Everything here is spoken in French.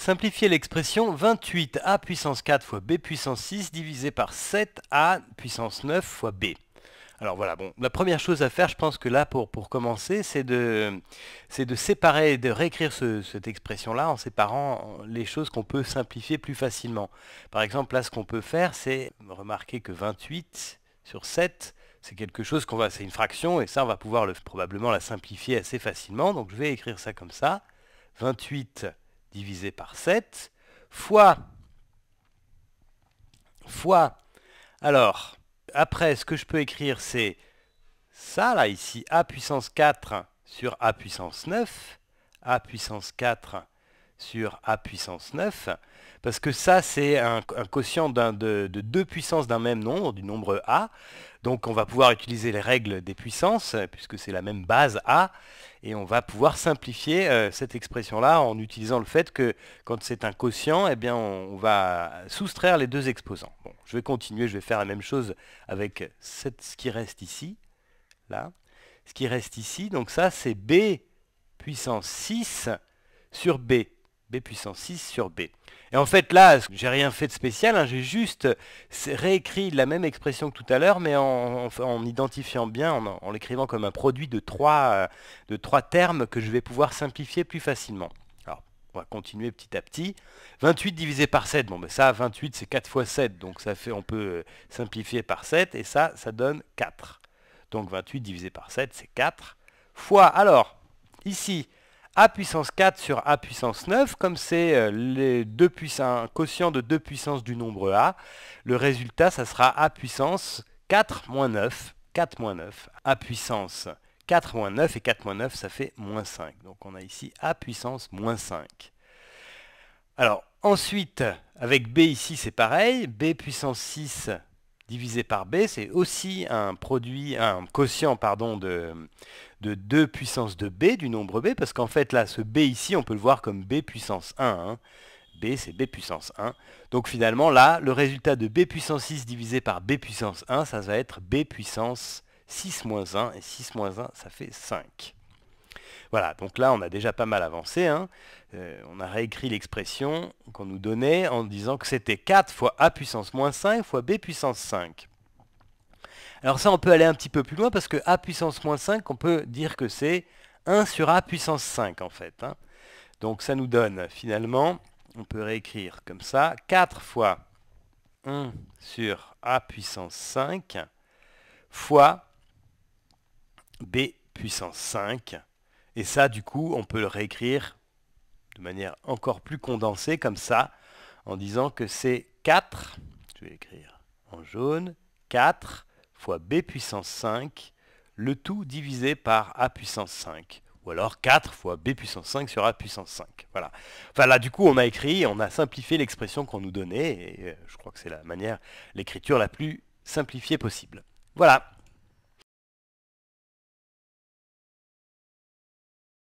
Simplifier l'expression 28a puissance 4 fois b puissance 6 divisé par 7a puissance 9 fois b. Alors voilà, bon, la première chose à faire, je pense que là, pour, pour commencer, c'est de, de séparer, de réécrire cette expression-là en séparant les choses qu'on peut simplifier plus facilement. Par exemple, là, ce qu'on peut faire, c'est remarquer que 28 sur 7, c'est quelque chose qu'on va, c'est une fraction, et ça, on va pouvoir le, probablement la simplifier assez facilement. Donc je vais écrire ça comme ça. 28 divisé par 7 fois fois alors après ce que je peux écrire c'est ça là ici a puissance 4 sur a puissance 9 a puissance 4 sur a puissance 9, parce que ça c'est un, quotient de, deux puissances d'un même nombre, du nombre a, donc on va pouvoir utiliser les règles des puissances, puisque c'est la même base a, et on va pouvoir simplifier euh, cette expression-là en utilisant le fait que quand c'est un quotient, eh bien on, va soustraire les deux exposants. Bon, je vais continuer, je vais faire la même chose avec ce qui reste ici, là, ce qui reste ici, donc ça c'est b puissance 6 sur b, b puissance 6 sur b. Et en fait là, j'ai rien fait de spécial, hein, j'ai juste réécrit la même expression que tout à l'heure, mais en, identifiant bien, en, l'écrivant comme un produit de trois, euh, de trois termes que je vais pouvoir simplifier plus facilement. Alors, on va continuer petit à petit. 28 divisé par 7, bon ben ça, 28 c'est 4 fois 7, donc ça fait, on peut euh, simplifier par 7, et ça, ça donne 4. Donc 28 divisé par 7, c'est 4 fois, alors, ici, a puissance 4 sur a puissance 9, comme c'est euh, un quotient de 2 puissance du nombre a, le résultat, ça sera a puissance 4 moins 9, 4 moins 9, a puissance 4 moins 9, et 4 moins 9, ça fait moins 5. Donc on a ici a puissance moins 5. Alors ensuite, avec b ici, c'est pareil, b puissance 6 divisé par b, c'est aussi un produit, un quotient pardon, de, de 2 puissance de b du nombre b, parce qu'en fait là, ce b ici, on peut le voir comme b puissance 1. Hein. b, c'est b puissance 1. Donc finalement, là, le résultat de b puissance 6 divisé par b puissance 1, ça va être b puissance 6 moins 1, et 6 moins 1, ça fait 5. Voilà, donc là, on a déjà pas mal avancé. Hein. Euh, on a réécrit l'expression qu'on nous donnait en disant que c'était 4 fois a puissance moins 5 fois b puissance 5. Alors ça, on peut aller un petit peu plus loin parce que a puissance moins 5, on peut dire que c'est 1 sur a puissance 5 en fait. Hein. Donc ça nous donne finalement, on peut réécrire comme ça, 4 fois 1 sur a puissance 5 fois b puissance 5. Et ça, du coup, on peut le réécrire de manière encore plus condensée comme ça, en disant que c'est 4, je vais écrire en jaune, 4 fois b puissance 5, le tout divisé par a puissance 5. Ou alors 4 fois b puissance 5 sur a puissance 5. Voilà. Enfin là, du coup, on a écrit, on a simplifié l'expression qu'on nous donnait, et euh, je crois que c'est la manière, l'écriture la plus simplifiée possible. Voilà.